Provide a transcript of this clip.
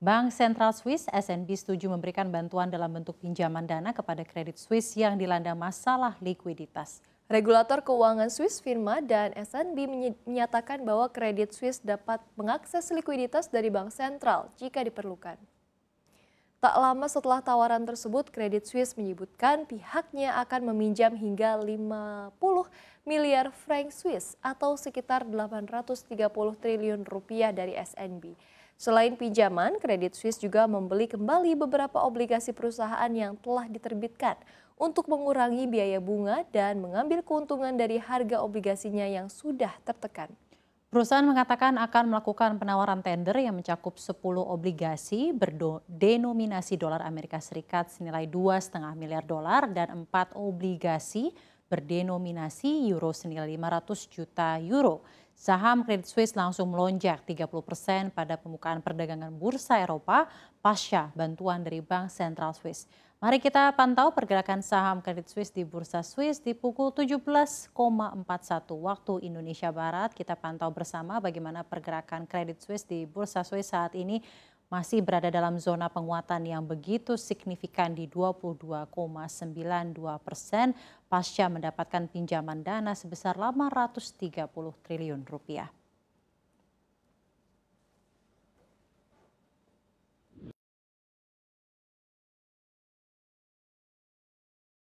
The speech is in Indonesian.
Bank Sentral Swiss SNB setuju memberikan bantuan dalam bentuk pinjaman dana kepada kredit Swiss yang dilanda masalah likuiditas. Regulator keuangan Swiss Firma dan SNB menyatakan bahwa kredit Swiss dapat mengakses likuiditas dari bank sentral jika diperlukan. Tak lama setelah tawaran tersebut, Credit Swiss menyebutkan pihaknya akan meminjam hingga 50 miliar franc Swiss atau sekitar 830 triliun rupiah dari SNB. Selain pinjaman, Credit Suisse juga membeli kembali beberapa obligasi perusahaan yang telah diterbitkan untuk mengurangi biaya bunga dan mengambil keuntungan dari harga obligasinya yang sudah tertekan. Perusahaan mengatakan akan melakukan penawaran tender yang mencakup 10 obligasi berdenominasi dolar Amerika Serikat senilai 2,5 miliar dolar dan 4 obligasi berdenominasi euro senilai 500 juta euro. Saham Credit Suisse langsung melonjak 30 persen pada pembukaan perdagangan bursa Eropa pasca bantuan dari Bank Sentral Swiss. Mari kita pantau pergerakan saham Credit Suisse di Bursa Swiss di pukul 17,41 waktu Indonesia Barat. Kita pantau bersama bagaimana pergerakan Credit Suisse di Bursa Swiss saat ini masih berada dalam zona penguatan yang begitu signifikan di 22,92 persen pasca mendapatkan pinjaman dana sebesar 830 triliun rupiah.